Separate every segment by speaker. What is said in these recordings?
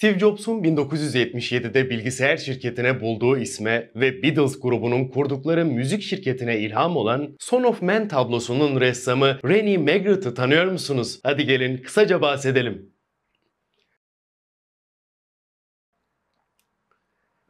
Speaker 1: Steve Jobs'un 1977'de bilgisayar şirketine bulduğu isme ve Beatles grubunun kurdukları müzik şirketine ilham olan Son of Man tablosunun ressamı Rennie Magritte'ı tanıyor musunuz? Hadi gelin kısaca bahsedelim.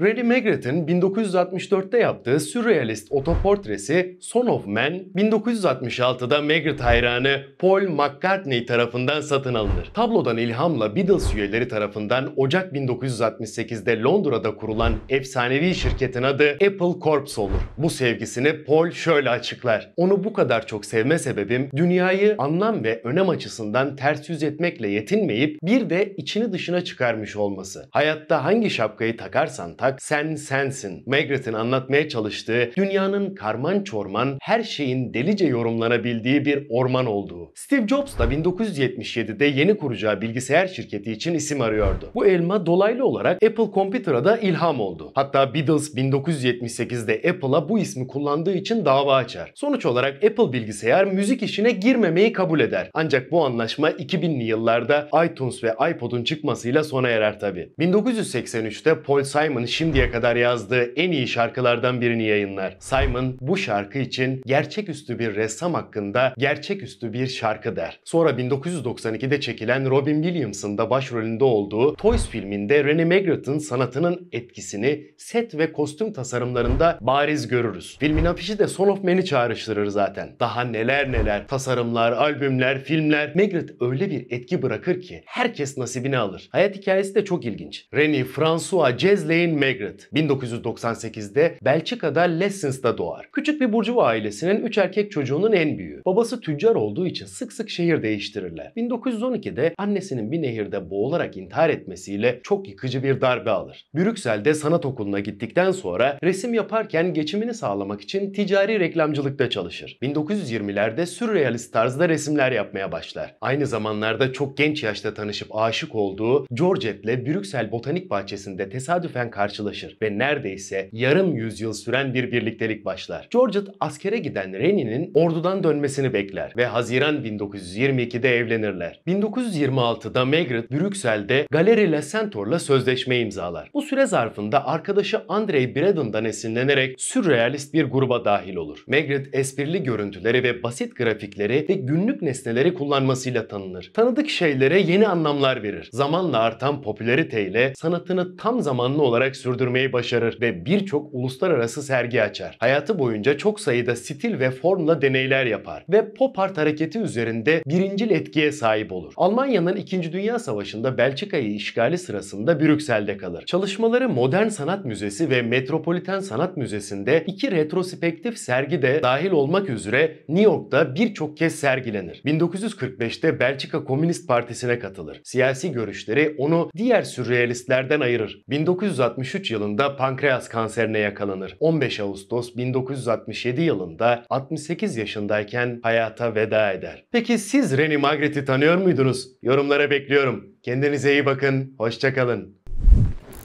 Speaker 1: Ray Magritte'in 1964'te yaptığı sürrealist otoportresi Son of Man, 1966'da Magritte hayranı Paul McCartney tarafından satın alınır. Tablodan ilhamla Beatles üyeleri tarafından Ocak 1968'de Londra'da kurulan efsanevi şirketin adı Apple Corps olur. Bu sevgisini Paul şöyle açıklar. Onu bu kadar çok sevme sebebim dünyayı anlam ve önem açısından ters yüz etmekle yetinmeyip bir de içini dışına çıkarmış olması. Hayatta hangi şapkayı takarsan tak olarak Sen Sensin, Margaret'in anlatmaya çalıştığı dünyanın karman çorman her şeyin delice yorumlanabildiği bir orman olduğu. Steve Jobs da 1977'de yeni kuracağı bilgisayar şirketi için isim arıyordu. Bu elma dolaylı olarak Apple Computer'a da ilham oldu. Hatta Beatles 1978'de Apple'a bu ismi kullandığı için dava açar. Sonuç olarak Apple bilgisayar müzik işine girmemeyi kabul eder. Ancak bu anlaşma 2000'li yıllarda iTunes ve iPod'un çıkmasıyla sona erer tabi. 1983'te Paul Simon şimdiye kadar yazdığı en iyi şarkılardan birini yayınlar. Simon bu şarkı için gerçeküstü bir ressam hakkında gerçeküstü bir şarkı der. Sonra 1992'de çekilen Robin Williams'ın da başrolünde olduğu Toys filminde Rene Magritte'ın sanatının etkisini set ve kostüm tasarımlarında bariz görürüz. Filmin afişi de Son of Man'i çağrıştırır zaten. Daha neler neler tasarımlar, albümler, filmler. Magritte öyle bir etki bırakır ki herkes nasibini alır. Hayat hikayesi de çok ilginç. Rene François Jezle'in Margaret 1998'de Belçika'da Lessens'da doğar. Küçük bir burjuva ailesinin 3 erkek çocuğunun en büyüğü. Babası tüccar olduğu için sık sık şehir değiştirirler. 1912'de annesinin bir nehirde boğularak intihar etmesiyle çok yıkıcı bir darbe alır. Brüksel'de sanat okuluna gittikten sonra resim yaparken geçimini sağlamak için ticari reklamcılıkta çalışır. 1920'lerde sürrealist tarzda resimler yapmaya başlar. Aynı zamanlarda çok genç yaşta tanışıp aşık olduğu Georgette Brüksel Botanik Bahçesi'nde tesadüfen karşılaşır karşılaşır ve neredeyse yarım yüzyıl süren bir birliktelik başlar. Georget askere giden Reni'nin ordudan dönmesini bekler ve Haziran 1922'de evlenirler. 1926'da Margaret Brüksel'de Galeri Lesentor'la sözleşme imzalar. Bu süre zarfında arkadaşı Andrei Braden'dan esinlenerek sürrealist bir gruba dahil olur. Margaret esprili görüntüleri ve basit grafikleri ve günlük nesneleri kullanmasıyla tanınır. Tanıdık şeylere yeni anlamlar verir. Zamanla artan popülariteyle sanatını tam zamanlı olarak sürdürmeyi başarır ve birçok uluslararası sergi açar. Hayatı boyunca çok sayıda stil ve formla deneyler yapar ve pop art hareketi üzerinde birincil etkiye sahip olur. Almanya'nın 2. Dünya Savaşı'nda Belçika'yı işgali sırasında Brüksel'de kalır. Çalışmaları Modern Sanat Müzesi ve Metropoliten Sanat Müzesi'nde iki retrospektif sergi de dahil olmak üzere New York'ta birçok kez sergilenir. 1945'te Belçika Komünist Partisi'ne katılır. Siyasi görüşleri onu diğer sürrealistlerden ayırır. 1960 1963 yılında pankreas kanserine yakalanır. 15 Ağustos 1967 yılında 68 yaşındayken hayata veda eder. Peki siz Reni Magritte'i tanıyor muydunuz? Yorumlara bekliyorum. Kendinize iyi bakın, hoşçakalın.